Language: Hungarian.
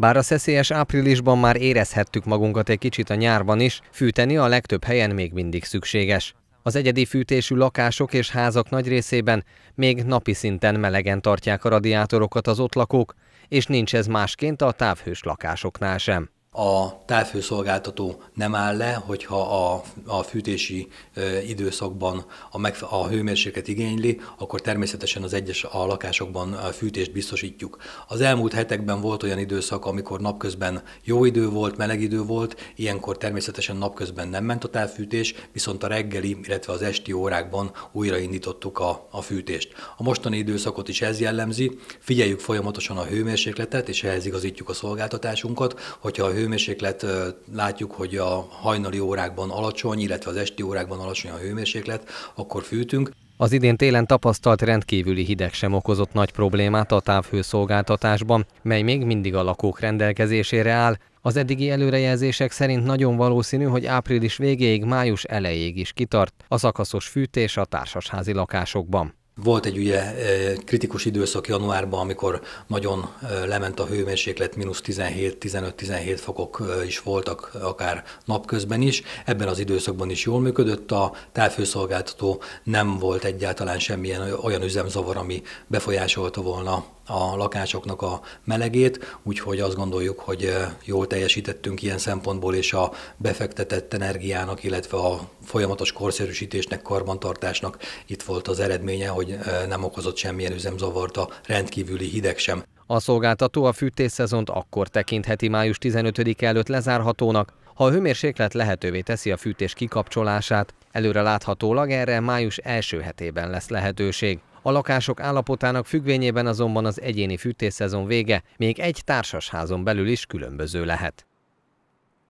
Bár a szeszélyes áprilisban már érezhettük magunkat egy kicsit a nyárban is, fűteni a legtöbb helyen még mindig szükséges. Az egyedi fűtésű lakások és házak nagy részében még napi szinten melegen tartják a radiátorokat az ott lakók, és nincs ez másként a távhős lakásoknál sem a távhőszolgáltató nem áll le, hogyha a, a fűtési ö, időszakban a, meg, a hőmérséklet igényli, akkor természetesen az egyes a lakásokban a fűtést biztosítjuk. Az elmúlt hetekben volt olyan időszak, amikor napközben jó idő volt, meleg idő volt, ilyenkor természetesen napközben nem ment a távfűtés, viszont a reggeli, illetve az esti órákban újraindítottuk a, a fűtést. A mostani időszakot is ez jellemzi, figyeljük folyamatosan a hőmérsékletet, és ehhez igazítjuk a szolgáltatásunkat, hogyha a hőmérséklet látjuk, hogy a hajnali órákban alacsony, illetve az esti órákban alacsony a hőmérséklet, akkor fűtünk. Az idén télen tapasztalt rendkívüli hideg sem okozott nagy problémát a távhőszolgáltatásban, mely még mindig a lakók rendelkezésére áll. Az eddigi előrejelzések szerint nagyon valószínű, hogy április végéig, május elejéig is kitart a szakaszos fűtés a társasházi lakásokban. Volt egy ugye e, kritikus időszak januárban, amikor nagyon e, lement a hőmérséklet, mínusz 17-15-17 fokok e, is voltak akár napközben is. Ebben az időszakban is jól működött a távfőszolgáltató, nem volt egyáltalán semmilyen olyan üzemzavar, ami befolyásolta volna a lakásoknak a melegét, úgyhogy azt gondoljuk, hogy eh, jól teljesítettünk ilyen szempontból, és a befektetett energiának, illetve a folyamatos korszerűsítésnek, karbantartásnak itt volt az eredménye, hogy eh, nem okozott semmilyen üzemzavart a rendkívüli hideg sem. A szolgáltató a fűtésszezont akkor tekintheti május 15 előtt lezárhatónak, ha a hőmérséklet lehetővé teszi a fűtés kikapcsolását. Előre láthatólag erre május első hetében lesz lehetőség. A lakások állapotának függvényében azonban az egyéni fűtésszezon vége még egy társasházon belül is különböző lehet.